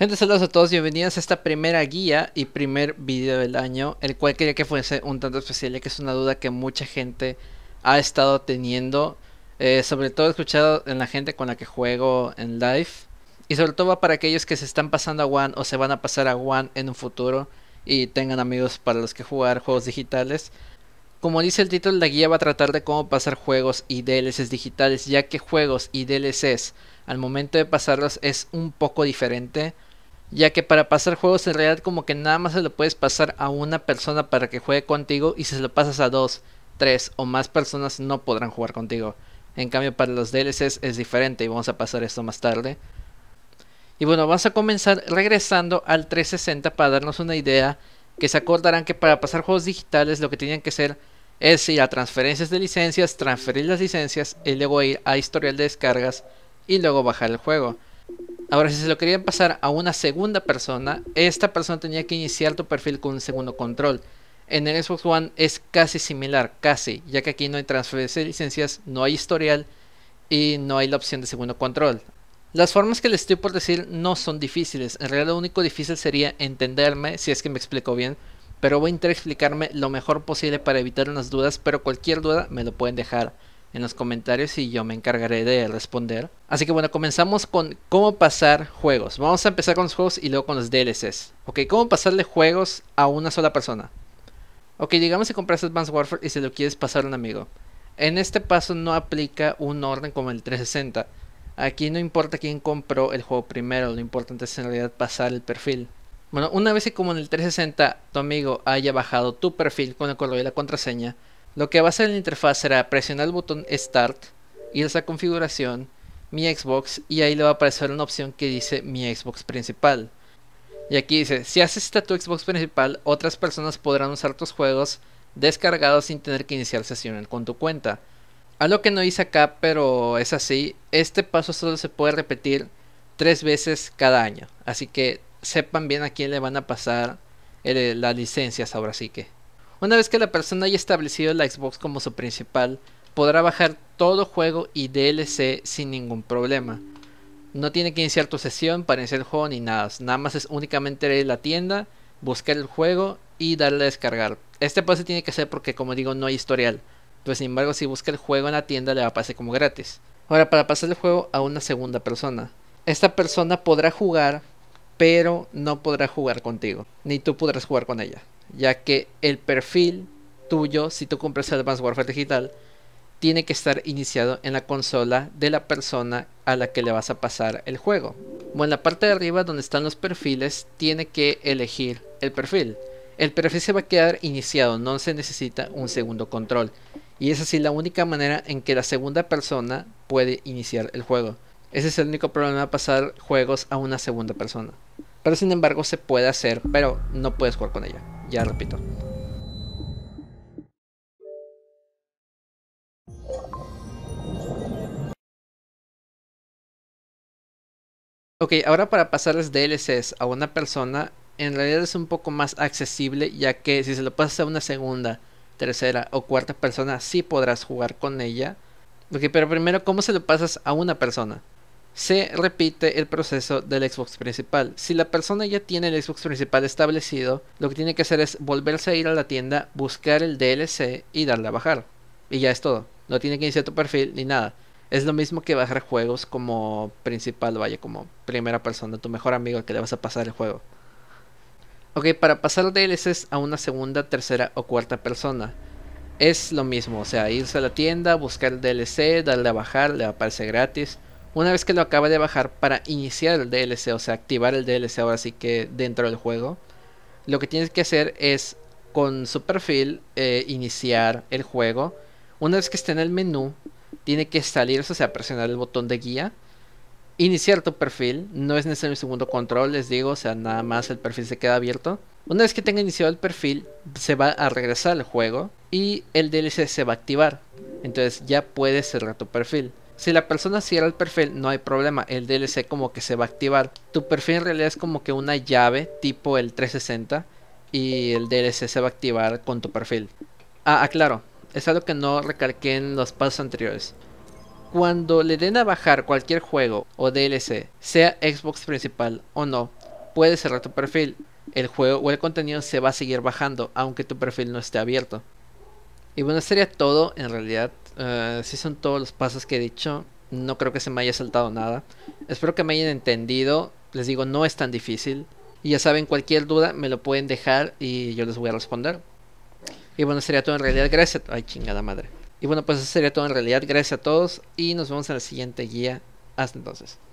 Gente, saludos a todos, bienvenidos a esta primera guía y primer video del año, el cual quería que fuese un tanto especial, ya que es una duda que mucha gente ha estado teniendo, eh, sobre todo escuchado en la gente con la que juego en live, y sobre todo va para aquellos que se están pasando a One o se van a pasar a One en un futuro y tengan amigos para los que jugar juegos digitales. Como dice el título, la guía va a tratar de cómo pasar juegos y DLCs digitales, ya que juegos y DLCs al momento de pasarlos es un poco diferente ya que para pasar juegos en realidad como que nada más se lo puedes pasar a una persona para que juegue contigo y si se lo pasas a dos, tres o más personas no podrán jugar contigo. En cambio para los DLCs es diferente y vamos a pasar esto más tarde. Y bueno, vamos a comenzar regresando al 360 para darnos una idea que se acordarán que para pasar juegos digitales lo que tenían que hacer es ir a transferencias de licencias, transferir las licencias y luego ir a historial de descargas y luego bajar el juego. Ahora, si se lo querían pasar a una segunda persona, esta persona tenía que iniciar tu perfil con un segundo control. En el Xbox One es casi similar, casi, ya que aquí no hay transferencia de licencias, no hay historial y no hay la opción de segundo control. Las formas que les estoy por decir no son difíciles, en realidad lo único difícil sería entenderme, si es que me explico bien, pero voy a intentar explicarme lo mejor posible para evitar unas dudas, pero cualquier duda me lo pueden dejar en los comentarios y yo me encargaré de responder. Así que bueno, comenzamos con cómo pasar juegos. Vamos a empezar con los juegos y luego con los DLCs. Ok, ¿cómo pasarle juegos a una sola persona? Ok, digamos que compras Advanced Warfare y se lo quieres pasar a un amigo. En este paso no aplica un orden como el 360. Aquí no importa quién compró el juego primero, lo importante es en realidad pasar el perfil. Bueno, una vez que como en el 360 tu amigo haya bajado tu perfil con el color y la contraseña, lo que va a hacer en la interfaz será presionar el botón Start, Y esa configuración, mi Xbox y ahí le va a aparecer una opción que dice mi Xbox principal. Y aquí dice, si haces esta tu Xbox principal, otras personas podrán usar tus juegos descargados sin tener que iniciar sesión con tu cuenta. Algo que no hice acá, pero es así, este paso solo se puede repetir tres veces cada año. Así que sepan bien a quién le van a pasar eh, las licencias ahora sí que. Una vez que la persona haya establecido la Xbox como su principal, podrá bajar todo juego y DLC sin ningún problema. No tiene que iniciar tu sesión para iniciar el juego ni nada. Nada más es únicamente ir a la tienda, buscar el juego y darle a descargar. Este paso tiene que ser porque, como digo, no hay historial. pues sin embargo, si busca el juego en la tienda, le va a pasar como gratis. Ahora, para pasar el juego a una segunda persona. Esta persona podrá jugar, pero no podrá jugar contigo. Ni tú podrás jugar con ella ya que el perfil tuyo, si tú compras Advanced Warfare Digital, tiene que estar iniciado en la consola de la persona a la que le vas a pasar el juego. Bueno, en la parte de arriba donde están los perfiles, tiene que elegir el perfil. El perfil se va a quedar iniciado, no se necesita un segundo control. Y es así la única manera en que la segunda persona puede iniciar el juego. Ese es el único problema de pasar juegos a una segunda persona. Pero sin embargo se puede hacer, pero no puedes jugar con ella. Ya repito. Ok, ahora para pasarles DLCs a una persona, en realidad es un poco más accesible, ya que si se lo pasas a una segunda, tercera o cuarta persona, sí podrás jugar con ella. Ok, pero primero, ¿cómo se lo pasas a una persona? se repite el proceso del Xbox principal. Si la persona ya tiene el Xbox principal establecido, lo que tiene que hacer es volverse a ir a la tienda, buscar el DLC y darle a bajar. Y ya es todo. No tiene que iniciar tu perfil ni nada. Es lo mismo que bajar juegos como principal, vaya, como primera persona, tu mejor amigo al que le vas a pasar el juego. Ok, para pasar DLCs a una segunda, tercera o cuarta persona. Es lo mismo, o sea, irse a la tienda, buscar el DLC, darle a bajar, le aparece gratis una vez que lo acaba de bajar para iniciar el DLC, o sea, activar el DLC ahora sí que dentro del juego, lo que tienes que hacer es con su perfil eh, iniciar el juego. Una vez que esté en el menú, tiene que salir, o sea, presionar el botón de guía. Iniciar tu perfil, no es necesario un segundo control, les digo, o sea, nada más el perfil se queda abierto. Una vez que tenga iniciado el perfil, se va a regresar al juego y el DLC se va a activar. Entonces ya puedes cerrar tu perfil. Si la persona cierra el perfil, no hay problema. El DLC como que se va a activar. Tu perfil en realidad es como que una llave tipo el 360 y el DLC se va a activar con tu perfil. Ah, aclaro. Ah, es algo que no recalqué en los pasos anteriores. Cuando le den a bajar cualquier juego o DLC, sea Xbox principal o no, puedes cerrar tu perfil. El juego o el contenido se va a seguir bajando, aunque tu perfil no esté abierto. Y bueno, sería todo en realidad. Eh, si son todos los pasos que he dicho. No creo que se me haya saltado nada. Espero que me hayan entendido. Les digo, no es tan difícil. Y ya saben, cualquier duda me lo pueden dejar y yo les voy a responder. Y bueno, sería todo en realidad. Gracias. Ay, chingada madre. Y bueno, pues eso sería todo en realidad. Gracias a todos y nos vemos en la siguiente guía. Hasta entonces.